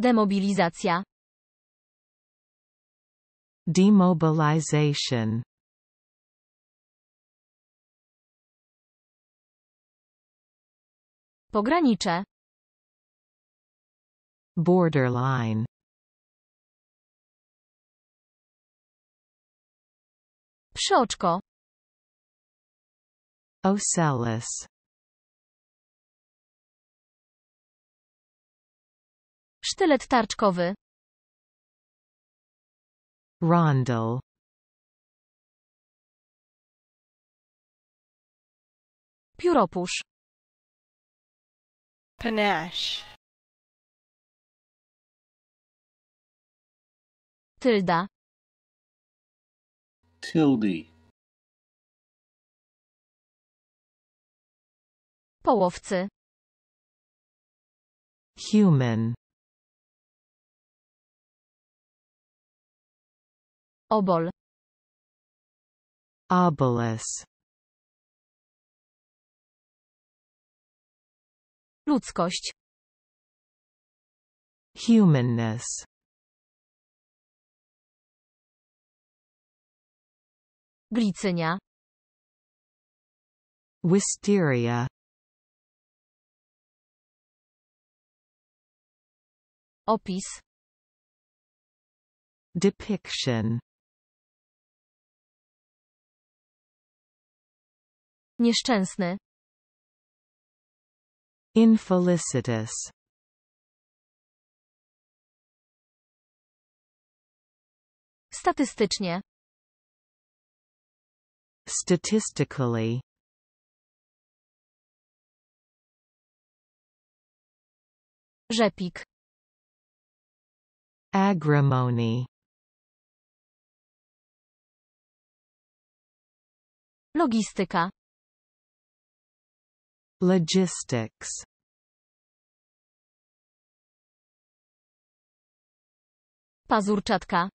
Demobilizacja. Demobilization. Pogranicze. Borderline. Przoczko. Ocellus. Sztylet tarczkowy. Rondel. Pióropusz. Panache. Tylda. Tildy. Połowcy. Human. Obol. Obolus. Ludzkość. Humanness. Glicynia. Wisteria. Opis. Depiction Nieszczęsny. Infelicitous. Statystycznie. Statistically. Rzepik. Agrimony. Logistyka. Logistics Pazurczatka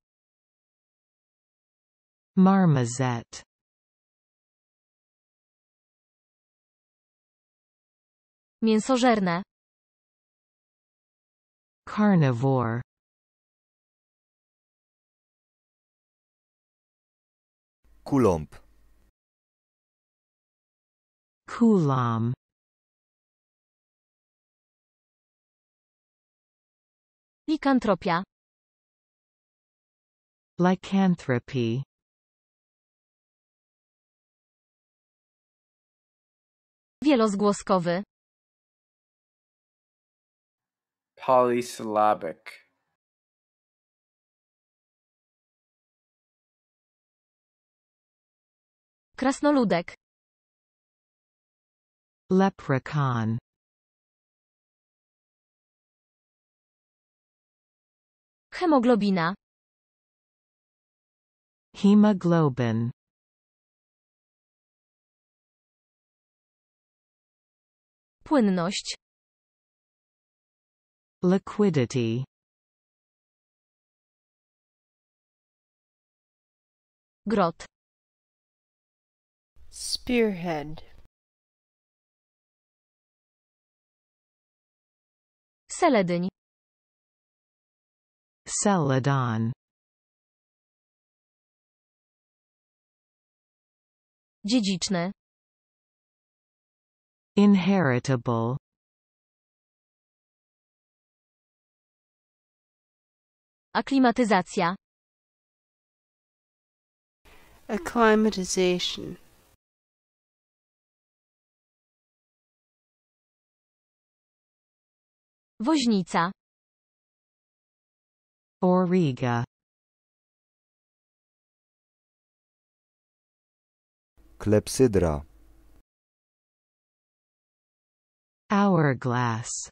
Marmoset Mięsożerne Carnivore Kulomb Kulam Likantropia. Lycanthropy. Wielozgłoskowy. Polysyllabic. Krasnoludek. Leprechaun. Hemoglobina. Hemoglobin. Płynność. Liquidity. Grot. Spearhead. Seledyń. Celadon Dziedziczne Inheritable Aklimatyzacja Acclimatization Woźnica Origa Klepsydra Hourglass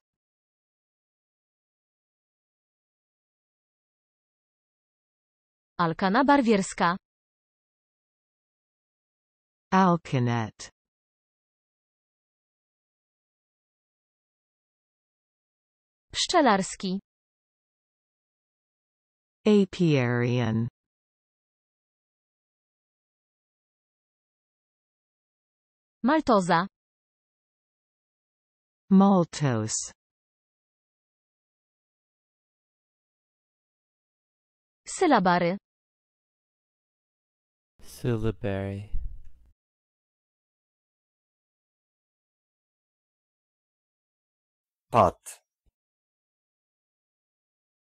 Alkana barwierska Alkanet Pszczelarski Apiarian Maltosa Maltose Syllabary Syllabary Pot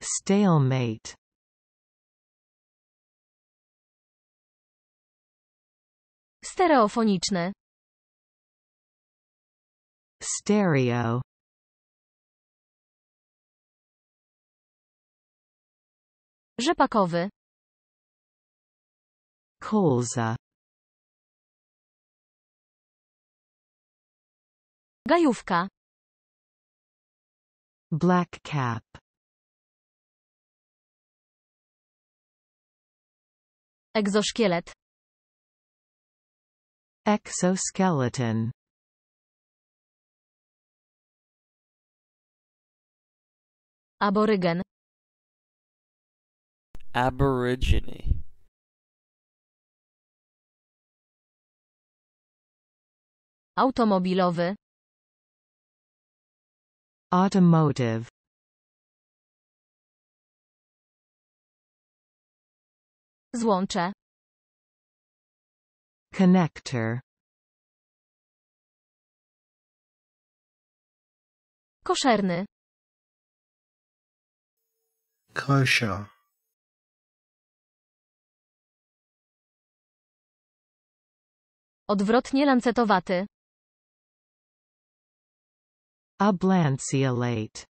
Stalemate Stereofoniczne. Stereo. Rzepakowy. Kolza. Gajówka. Black cap. Egzoszkielet. Exoskeleton Aborygen Aborigine Automobilowy Automotive Złącze Connector Koszerny. Kosio. Odwrotnie lancetowaty. Oblanceolate.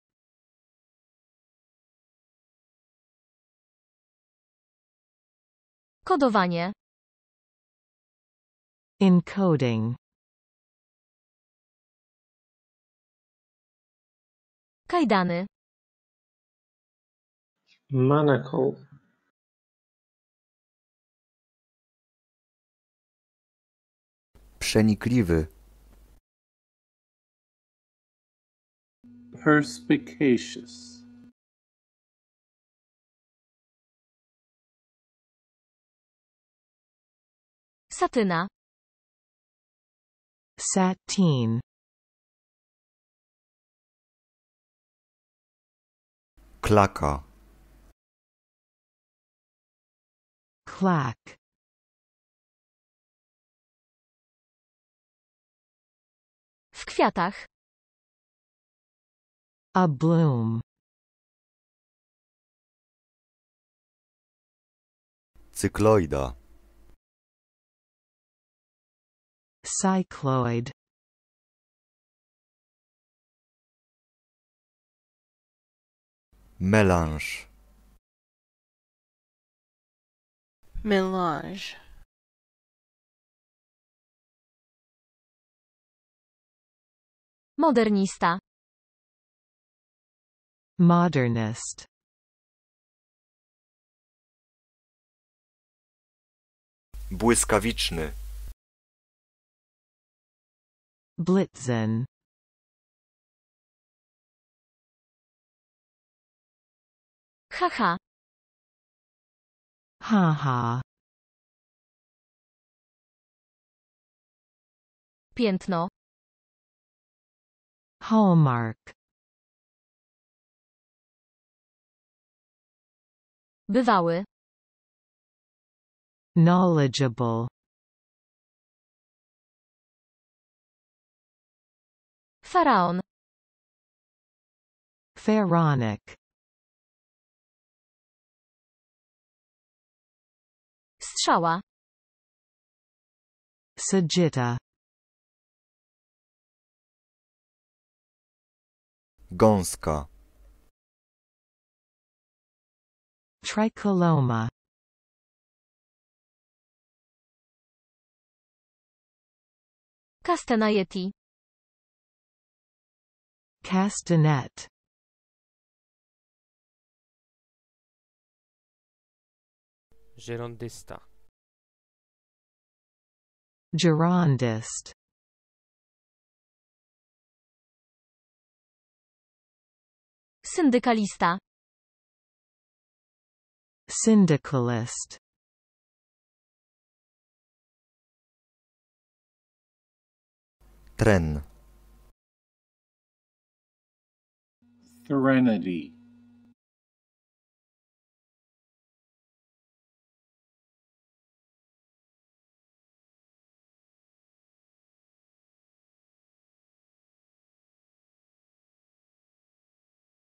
Kodowanie. Encoding Kajdany Manacle. Przenikliwy Perspicacious Satyna Sateen Klaka Clack W kwiatach A bloom Cykloida Cycloid Melange Melange Modernista Modernist Błyskawiczny Blitzen Haha. Haha. Piętno. Hallmark. Bywały. Knowledgeable. Faraon. Pharaonic. Strzała. Sagitta. Gąska. Tricoloma, Castanajeti. castanet Girondista Girondist Syndicalista Syndicalist Tren serenity.